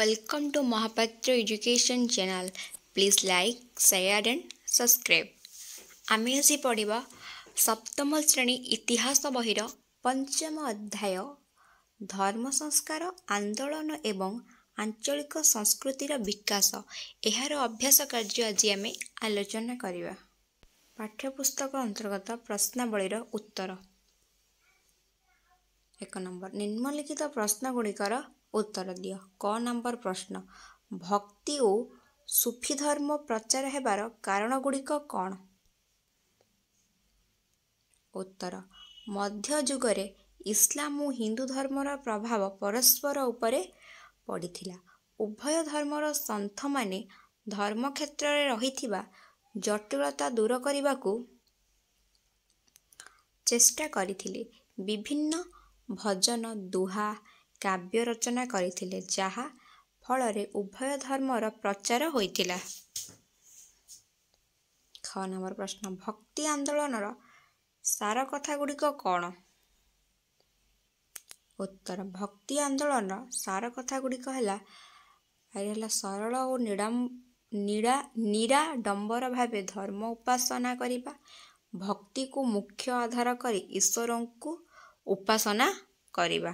Welcome to Mahapatra education channel please like share and subscribe ଆମେ ଆସି ପଢ଼ିବା ସପ୍ତମ ଶ୍ରେଣୀ ଇତିହାସ ବହିର ପଞ୍ଚମ ଅଧ୍ୟାୟ ଧର୍ମ ସଂସ୍କାର ଆନ୍ଦୋଳନ ଏବଂ ଆଞ୍ଚଳିକ ସଂସ୍କୃତିର ବିକାଶ ଏହାର ଅଭ୍ୟାସ କାର୍ଯ୍ୟ ଆଜି ଆମେ ଆଲୋଚନା କରିବା ପାଠ୍ୟପୁସ୍ତକ ଅନ୍ତର୍ଗତ ପ୍ରଶ୍ନାବଳୀର ଉତ୍ତର ଏକ ନମ୍ବର ନିମ୍ନଲିଖିତ ପ୍ରଶ୍ନଗୁଡ଼ିକର ଉତ୍ତର ଦିଅ କ ନମ୍ବର ପ୍ରଶ୍ନ ଭକ୍ତି ଓ ସୁଫି ଧର୍ମ ପ୍ରଚାର ହେବାର କାରଣ ଗୁଡ଼ିକ କ'ଣ ଉତ୍ତର ମଧ୍ୟଯୁଗରେ ଇସଲାମ ଓ ହିନ୍ଦୁ ଧର୍ମର ପ୍ରଭାବ ପରସ୍ପର ଉପରେ ପଡ଼ିଥିଲା ଉଭୟ ଧର୍ମର ସନ୍ଥମାନେ ଧର୍ମକ୍ଷେତ୍ରରେ ରହିଥିବା ଜଟିଳତା ଦୂର କରିବାକୁ ଚେଷ୍ଟା କରିଥିଲେ ବିଭିନ୍ନ ଭଜନ ଦୁହା କାବ୍ୟ ରଚନା କରିଥିଲେ ଯାହା ଫଳରେ ଉଭୟ ଧର୍ମର ପ୍ରଚାର ହୋଇଥିଲା ଖ ନମ୍ବର ପ୍ରଶ୍ନ ଭକ୍ତି ଆନ୍ଦୋଳନର ସାର କଥା ଗୁଡ଼ିକ କ'ଣ ଉତ୍ତର ଭକ୍ତି ଆନ୍ଦୋଳନ ସାର କଥା ଗୁଡ଼ିକ ହେଲା ହେଲା ସରଳ ଓ ନିଡ଼ ନିରା ନିରାଡ଼ମ୍ବର ଭାବେ ଧର୍ମ ଉପାସନା କରିବା ଭକ୍ତିକୁ ମୁଖ୍ୟ ଆଧାର କରି ଈଶ୍ୱରଙ୍କୁ ଉପାସନା କରିବା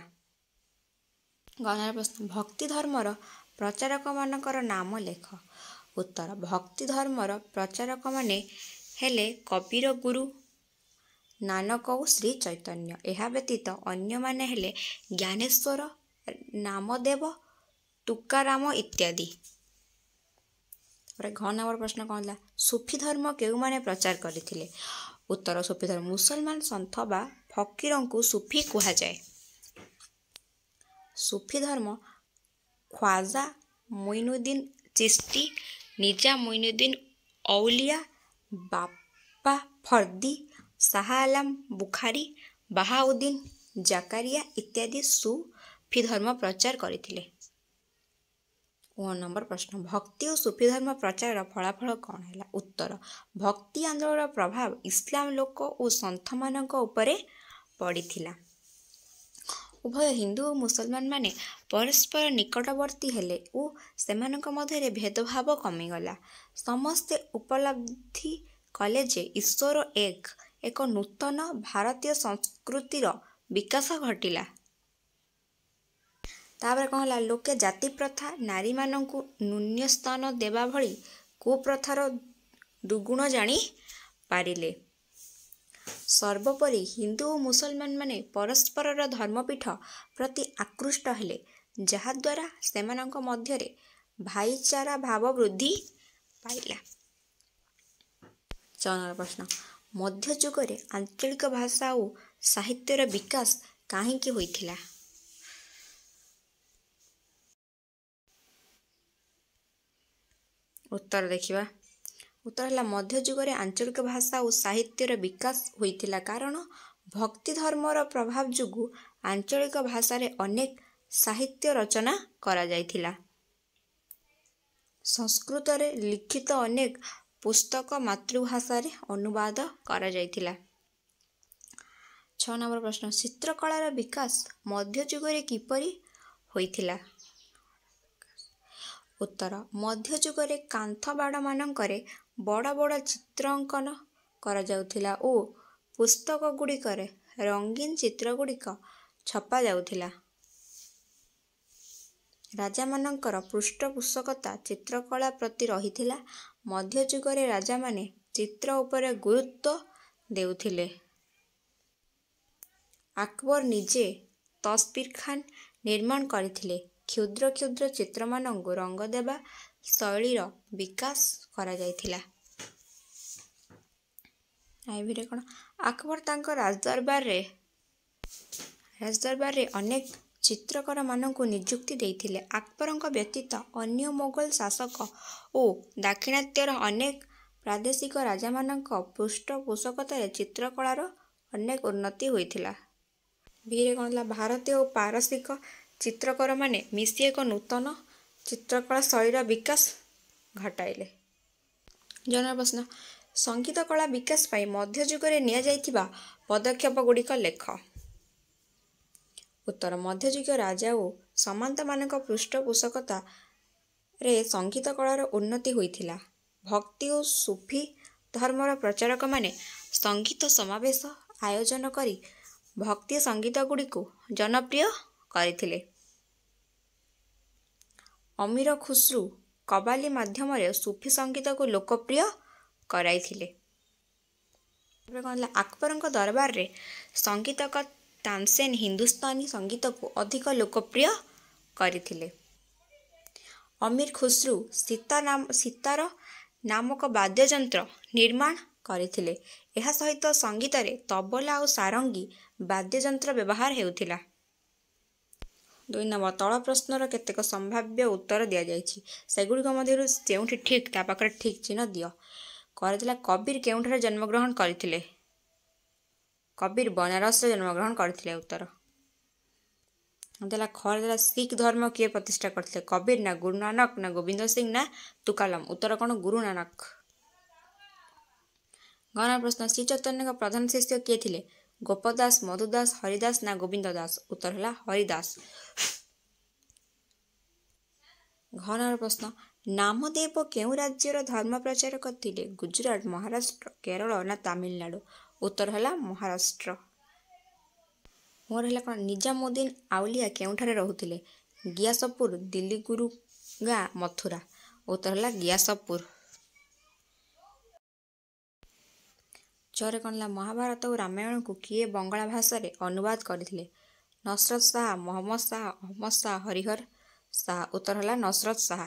ଗଣ ପ୍ରଶ୍ନ ଭକ୍ତି ଧର୍ମର ପ୍ରଚାରକମାନଙ୍କର ନାମ ଲେଖ ଉତ୍ତର ଭକ୍ତି ଧର୍ମର ପ୍ରଚାରକମାନେ ହେଲେ କବିର ଗୁରୁ ନାନକ ଓ ଶ୍ରୀ ଚୈତନ୍ୟ ଏହା ବ୍ୟତୀତ ଅନ୍ୟମାନେ ହେଲେ ଜ୍ଞାନେଶ୍ୱର ନାମଦେବ ତୁକାରାମ ଇତ୍ୟାଦି ଘ ନାମର ପ୍ରଶ୍ନ କ'ଣ ହେଲା ସୁଫି ଧର୍ମ କେଉଁମାନେ ପ୍ରଚାର କରିଥିଲେ ଉତ୍ତର ସୁଫି ଧର୍ମ ମୁସଲମାନ ସନ୍ଥ ବା ଫକୀରଙ୍କୁ ସୁଫି କୁହାଯାଏ ସୁଫି ଧର୍ମ ଖ୍ୱାଜା ମୁଇନୁଦ୍ଦିନ ଚିଷ୍ଟି ନିଜା ମୁଇନୁଦ୍ଦିନ ଔଲିଆ ବାପା ଫର୍ଦି ଶାହା ଆଲାମ ବୁଖାରୀ ବାହାଉଦ୍ଦିନ ଜାକାରିଆ ଇତ୍ୟାଦି ସୁଫି ଧର୍ମ ପ୍ରଚାର କରିଥିଲେ ଓ ନମ୍ବର ପ୍ରଶ୍ନ ଭକ୍ତି ଓ ସୁଫି ଧର୍ମ ପ୍ରଚାରର ଫଳାଫଳ କ'ଣ ହେଲା ଉତ୍ତର ଭକ୍ତି ଆନ୍ଦୋଳନର ପ୍ରଭାବ ଇସଲାମ ଲୋକ ଓ ସନ୍ଥମାନଙ୍କ ଉପରେ ପଡ଼ିଥିଲା ଉଭୟ ହିନ୍ଦୁ ଓ ମୁସଲମାନମାନେ ପରସ୍ପର ନିକଟବର୍ତ୍ତୀ ହେଲେ ଓ ସେମାନଙ୍କ ମଧ୍ୟରେ ଭେଦଭାବ କମିଗଲା ସମସ୍ତେ ଉପଲବ୍ଧି କଲେ ଯେ ଈଶ୍ୱର ଏକ ଏକ ନୂତନ ଭାରତୀୟ ସଂସ୍କୃତିର ବିକାଶ ଘଟିଲା ତାପରେ କ'ଣ ହେଲା ଲୋକେ ଜାତି ପ୍ରଥା ନାରୀମାନଙ୍କୁ ସ୍ଥାନ ଦେବା ଭଳି କୁପ୍ରଥାର ଦୁଗୁଣ ଜାଣି ପାରିଲେ ସର୍ବୋପରି ହିନ୍ଦୁ ଓ ମୁସଲମାନମାନେ ପରସ୍ପରର ଧର୍ମପୀଠ ପ୍ରତି ଆକୃଷ୍ଟ ହେଲେ ଯାହାଦ୍ୱାରା ସେମାନଙ୍କ ମଧ୍ୟରେ ଭାଇଚାରା ଭାବ ବୃଦ୍ଧି ପାଇଲା ଚନ୍ଦ୍ର ପ୍ରଶ୍ନ ମଧ୍ୟଯୁଗରେ ଆଞ୍ଚଳିକ ଭାଷା ଓ ସାହିତ୍ୟର ବିକାଶ କାହିଁକି ହୋଇଥିଲା ଉତ୍ତର ଦେଖିବା ଉତ୍ତର ହେଲା ମଧ୍ୟଯୁଗରେ ଆଞ୍ଚଳିକ ଭାଷା ଓ ସାହିତ୍ୟର ବିକାଶ ହୋଇଥିଲା କାରଣ ଭକ୍ତି ଧର୍ମର ପ୍ରଭାବ ଯୋଗୁଁ ଆଞ୍ଚଳିକ ଭାଷାରେ ଅନେକ ସାହିତ୍ୟ ରଚନା କରାଯାଇଥିଲା ସଂସ୍କୃତରେ ଲିଖିତ ଅନେକ ପୁସ୍ତକ ମାତୃଭାଷାରେ ଅନୁବାଦ କରାଯାଇଥିଲା ଛଅ ନମ୍ବର ପ୍ରଶ୍ନ ଚିତ୍ରକଳାର ବିକାଶ ମଧ୍ୟଯୁଗରେ କିପରି ହୋଇଥିଲା ଉତ୍ତର ମଧ୍ୟଯୁଗରେ କାନ୍ଥ ବାଡ଼ମାନଙ୍କରେ ବଡ଼ ବଡ଼ ଚିତ୍ର ଅଙ୍କନ କରାଯାଉଥିଲା ଓ ପୁସ୍ତକ ଗୁଡ଼ିକରେ ରଙ୍ଗୀନ ଚିତ୍ର ଗୁଡ଼ିକ ଛପା ଯାଉଥିଲା ରାଜାମାନଙ୍କର ପୃଷ୍ଠପୋଷକତା ଚିତ୍ରକଳା ପ୍ରତି ରହିଥିଲା ମଧ୍ୟ ଯୁଗରେ ରାଜାମାନେ ଚିତ୍ର ଉପରେ ଗୁରୁତ୍ୱ ଦେଉଥିଲେ ଆକବର ନିଜେ ତସ୍ବିର ଖାନ ନିର୍ମାଣ କରିଥିଲେ କ୍ଷୁଦ୍ର କ୍ଷୁଦ୍ର ଚିତ୍ରମାନଙ୍କୁ ରଙ୍ଗ ଦେବା ଶୈଳୀର ବିକାଶ କରାଯାଇଥିଲା ଏଭିରେ କ'ଣ ଆକବର ତାଙ୍କ ରାଜଦରବାରରେ ରାଜଦରବାରରେ ଅନେକ ଚିତ୍ରକରମାନଙ୍କୁ ନିଯୁକ୍ତି ଦେଇଥିଲେ ଆକବରଙ୍କ ବ୍ୟତୀତ ଅନ୍ୟ ମୋଗଲ ଶାସକ ଓ ଦାକ୍ଷିଣାତ୍ୟର ଅନେକ ପ୍ରାଦେଶିକ ରାଜାମାନଙ୍କ ପୃଷ୍ଠପୋଷକତାରେ ଚିତ୍ରକଳାର ଅନେକ ଉନ୍ନତି ହୋଇଥିଲା ବିରେ କ'ଣ ହେଲା ଭାରତୀୟ ଓ ପାରସିକ ଚିତ୍ରକରମାନେ ମିଶି ଏକ ନୂତନ ଚିତ୍ରକଳା ଶୈଳୀର ବିକାଶ ଘଟାଇଲେ ଜନର ପ୍ରଶ୍ନ ସଙ୍ଗୀତ କଳା ବିକାଶ ପାଇଁ ମଧ୍ୟଯୁଗରେ ନିଆଯାଇଥିବା ପଦକ୍ଷେପ ଗୁଡ଼ିକ ଲେଖ ଉତ୍ତର ମଧ୍ୟଯୁଗୀୟ ରାଜା ଓ ସାମନ୍ତମାନଙ୍କ ପୃଷ୍ଠପୋଷକତାରେ ସଙ୍ଗୀତ କଳାର ଉନ୍ନତି ହୋଇଥିଲା ଭକ୍ତି ଓ ସୁଫି ଧର୍ମର ପ୍ରଚାରକମାନେ ସଙ୍ଗୀତ ସମାବେଶ ଆୟୋଜନ କରି ଭକ୍ତି ସଙ୍ଗୀତ ଗୁଡ଼ିକୁ ଜନପ୍ରିୟ କରିଥିଲେ ଅମୀର ଖୁସ୍ରୁ କବାଲି ମାଧ୍ୟମରେ ସୁଫି ସଙ୍ଗୀତକୁ ଲୋକପ୍ରିୟ କରାଇଥିଲେ ତାପରେ କ'ଣ ହେଲା ଆକବରଙ୍କ ଦରବାରରେ ସଙ୍ଗୀତକ ତାନସେନ ହିନ୍ଦୁସ୍ତାନୀ ସଙ୍ଗୀତକୁ ଅଧିକ ଲୋକପ୍ରିୟ କରିଥିଲେ ଅମୀର ଖୁସ୍ରୁ ସୀତା ନାମ ସୀତାର ନାମକ ବାଦ୍ୟଯନ୍ତ୍ର ନିର୍ମାଣ କରିଥିଲେ ଏହା ସହିତ ସଙ୍ଗୀତରେ ତବଲା ଆଉ ସାରଙ୍ଗୀ ବାଦ୍ୟଯନ୍ତ୍ର ବ୍ୟବହାର ହେଉଥିଲା ଦୁଇ ନମ୍ବର ତଳ ପ୍ରଶ୍ନର କେତେକ ସମ୍ଭାବ୍ୟ ଉତ୍ତର ଦିଆଯାଇଛି ସେଗୁଡ଼ିକ ମଧ୍ୟରୁ ଯେଉଁଠି ଠିକ୍ ତା ପାଖରେ ଠିକ୍ ଚିହ୍ନ ଦିଅ କରିଥିଲା କବିର କେଉଁଠାରେ ଜନ୍ମଗ୍ରହଣ କରିଥିଲେ କବିର ବନାରସରେ ଜନ୍ମଗ୍ରହଣ କରିଥିଲେ ଉତ୍ତର ଦେଲା ଖରା ଦେଲା ଶିଖ ଧର୍ମ କିଏ ପ୍ରତିଷ୍ଠା କରିଥିଲେ କବିର ନା ଗୁରୁ ନାନକ ନା ଗୋବିନ୍ଦ ସିଂ ନା ତୁକାଲମ ଉତ୍ତର କ'ଣ ଗୁରୁ ନାନକ ଘନ ପ୍ରଶ୍ନ ଶ୍ରୀ ଚୈତନ୍ୟଙ୍କ ପ୍ରଧାନ ଶିଷ୍ୟ କିଏ ଥିଲେ ଗୋପ ଦାସ ମଧୁ ଦାସ ହରିଦାସ ନା ଗୋବିନ୍ଦ ଦାସ ଉତ୍ତର ହେଲା ହରିଦାସ ଘର ପ୍ରଶ୍ନ ନାମଦେବ କେଉଁ ରାଜ୍ୟର ଧର୍ମ ପ୍ରଚାର କରିଥିଲେ ଗୁଜୁରାଟ ମହାରାଷ୍ଟ୍ର କେରଳ ନା ତାମିଲନାଡ଼ୁ ଉତ୍ତର ହେଲା ମହାରାଷ୍ଟ୍ର ମୋର ହେଲା କ'ଣ ନିଜାମୁଦ୍ଦିନ ଆଉଲିଆ କେଉଁଠାରେ ରହୁଥିଲେ ଗିଆସପୁର ଦିଲ୍ଲୀ ଗୁରୁ ଗାଁ ମଥୁରା ଉତ୍ତର ହେଲା ଗିଆସପୁର ଚରକଣ୍ଡଲା ମହାଭାରତ ଓ ରାମାୟଣକୁ କିଏ ବଙ୍ଗଳା ଭାଷାରେ ଅନୁବାଦ କରିଥିଲେ ନସରତ ଶାହା ମହମ୍ମଦ ଶାହା ଅହମ୍ମଦ ଶାହା ହରିହର ଶାହା ଉତ୍ତର ହେଲା ନସରତ ଶାହା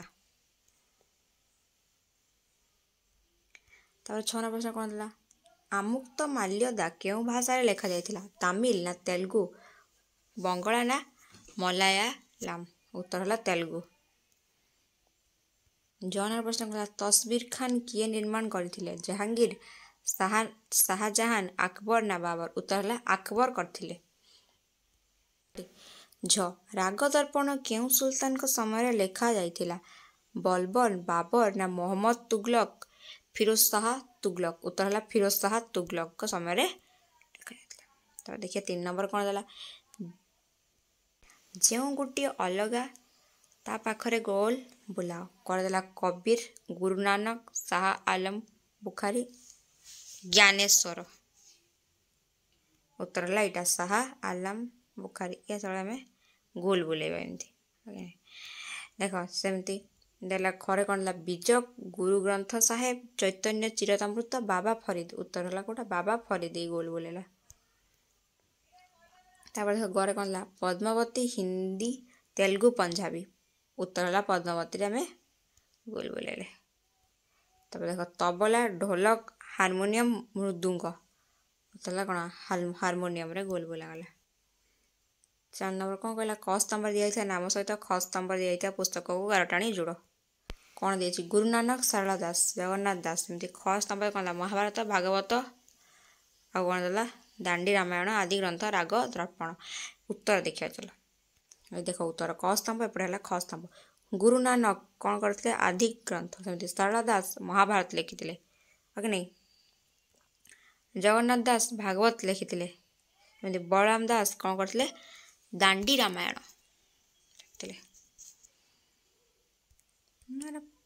ତାପରେ ଛଅ ନମ୍ବର ପ୍ରଶ୍ନ କ'ଣ ଥିଲା ଆମୁକ୍ତ ମାଲ୍ୟଦା କେଉଁ ଭାଷାରେ ଲେଖାଯାଇଥିଲା ତାମିଲ ନା ତେଲୁଗୁ ବଙ୍ଗଳା ନା ମଲାୟାଲାମ ଉତ୍ତର ହେଲା ତେଲୁଗୁ ଜହନର ପ୍ରଶ୍ନ କଲା ତସବିର ଖାନ୍ କିଏ ନିର୍ମାଣ କରିଥିଲେ ଜାହାଙ୍ଗୀର શાહ શાહજહાન આકબરના બાબર ઉતરલા ଆକବର କରିଥିଲେ। ଝ ରାଗ ଦର୍ପଣ କେଉଁ ସୁଲତାନଙ୍କ ସମୟରେ ଲେଖାଯାଇଥିଲା? ବଲବନ ବାବର ନା ମହମ୍ମଦ ତୁଗଲକ ଫିରୋଜ ଶାହ ତୁଗଲକ ଉତ୍ତର ହେଲା ଫିରୋଜ ଶାହ ତୁଗଲକଙ୍କ ସମୟରେ ଲେଖାଯାଇଥିଲା। ତ ଦେଖିବା ତିନି ନମ୍ବର କ'ଣ ଦେଲା ଯେଉଁ ଗୋଟିଏ ଅଲଗା ତା ପାଖରେ ଗୋଲ ବୁଲାଅ କରିଦେଲା କବିର ଗୁରୁନାନକ ଶାହ ଆଲମ ବୁଖାରୀ ಜ್ಞಾನೇಶ್ವರ ଉତ୍ତର ହେଲା ଏଇଟା ଶାହା ଆଲାମ ବୁଖାରୀ ଏ ତଳେ ଆମେ ଗୋଲ ବୁଲେଇବା ଏମିତି ଦେଖ ସେମିତି ଦେଲା ଖରେ କ'ଣ ହେଲା ବୀଜ ଗୁରୁ ଗ୍ରନ୍ଥ ସାହେବ ଚୈତନ୍ୟ ଚିରତାମୃତ ବାବା ଫରିଦ ଉତ୍ତର ହେଲା କେଉଁଟା ବାବା ଫରିଦ ଏଇ ଗୋଲ ବୁଲେଇଲା ତାପରେ ଦେଖ ଘରେ କ'ଣ ହେଲା ପଦ୍ମାବତୀ ହିନ୍ଦୀ ତେଲୁଗୁ ପଞ୍ଜାବୀ ଉତ୍ତର ହେଲା ପଦ୍ମାବତୀରେ ଆମେ ଗୋଲ ବୁଲେଇଲେ ତାପରେ ଦେଖ ତବଲା ଢୋଲକ ହାରମୋନିୟମ୍ ମୃଦୁଙ୍ଗ ତାହେଲେ କ'ଣ ହାରମୋନିୟମ୍ରେ ଗୋଲ ବୋଲାଗଲା ଚାରି ନମ୍ବର କ'ଣ କହିଲା କ ସ୍ତମ୍ଭରେ ଦିଆଯାଇଥିବା ନାମ ସହିତ ଖ ସ୍ତମ୍ଭରେ ଦିଆଯାଇଥିବା ପୁସ୍ତକକୁ ଗାର ଯୋଡ଼ କ'ଣ ଦେଇଛି ଗୁରୁ ନାନକ ସାରଳା ଦାସ ଜଗନ୍ନାଥ ଦାସ ଏମିତି ଖ କଣ କ'ଣ ମହାଭାରତ ଭାଗବତ ଆଉ କ'ଣ ଦେଲା ଦାଣ୍ଡି ରାମାୟଣ ଆଦି ଗ୍ରନ୍ଥ ରାଗ ଦ୍ରପଣ ଉତ୍ତର ଦେଖିବା ଚାଲ ଏଇ ଦେଖ ଉତ୍ତର କ ସ୍ତମ୍ଭ ଏପଟେ ହେଲା ଖ ସ୍ତମ୍ଭ ଗୁରୁ ନାନକ କ'ଣ କରିଥିଲେ ଆଧିକ ଗ୍ରନ୍ଥ ସେମିତି ସାରଳା ଦାସ ମହାଭାରତ ଲେଖିଥିଲେ କି ନାଇଁ ଜଗନ୍ନାଥ ଦାସ ଭାଗବତ ଲେଖିଥିଲେ ଯେମିତି ବଳରାମ ଦାସ କ'ଣ କରିଥିଲେ ଦାଣ୍ଡି ରାମାୟଣ ଥିଲେ